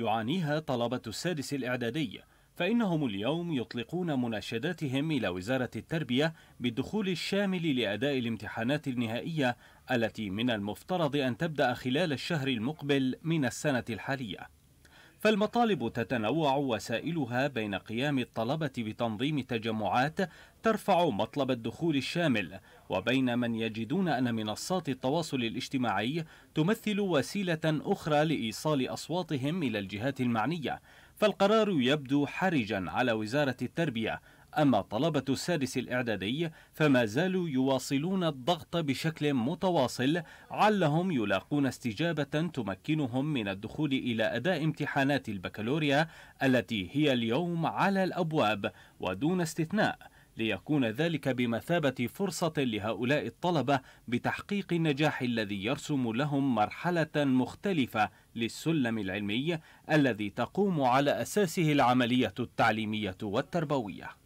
يعانيها طلبة السادس الإعدادي فإنهم اليوم يطلقون مناشداتهم إلى وزارة التربية بالدخول الشامل لأداء الامتحانات النهائية التي من المفترض أن تبدأ خلال الشهر المقبل من السنة الحالية فالمطالب تتنوع وسائلها بين قيام الطلبة بتنظيم تجمعات ترفع مطلب الدخول الشامل وبين من يجدون أن منصات التواصل الاجتماعي تمثل وسيلة أخرى لإيصال أصواتهم إلى الجهات المعنية فالقرار يبدو حرجا على وزارة التربية أما طلبة السادس الإعدادي فما زالوا يواصلون الضغط بشكل متواصل علهم يلاقون استجابة تمكنهم من الدخول إلى أداء امتحانات البكالوريا التي هي اليوم على الأبواب ودون استثناء ليكون ذلك بمثابة فرصة لهؤلاء الطلبة بتحقيق النجاح الذي يرسم لهم مرحلة مختلفة للسلم العلمي الذي تقوم على أساسه العملية التعليمية والتربوية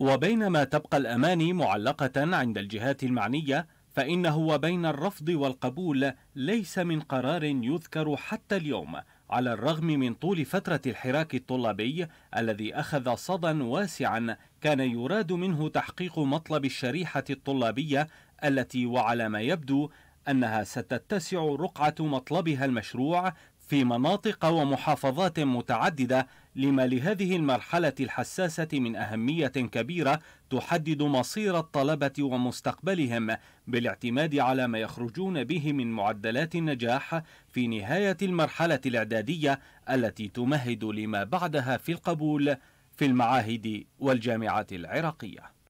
وبينما تبقى الأماني معلقة عند الجهات المعنية فإنه وبين الرفض والقبول ليس من قرار يذكر حتى اليوم على الرغم من طول فترة الحراك الطلابي الذي أخذ صدى واسعا كان يراد منه تحقيق مطلب الشريحة الطلابية التي وعلى ما يبدو أنها ستتسع رقعة مطلبها المشروع في مناطق ومحافظات متعددة لما لهذه المرحلة الحساسة من أهمية كبيرة تحدد مصير الطلبة ومستقبلهم بالاعتماد على ما يخرجون به من معدلات النجاح في نهاية المرحلة الإعدادية التي تمهد لما بعدها في القبول في المعاهد والجامعات العراقية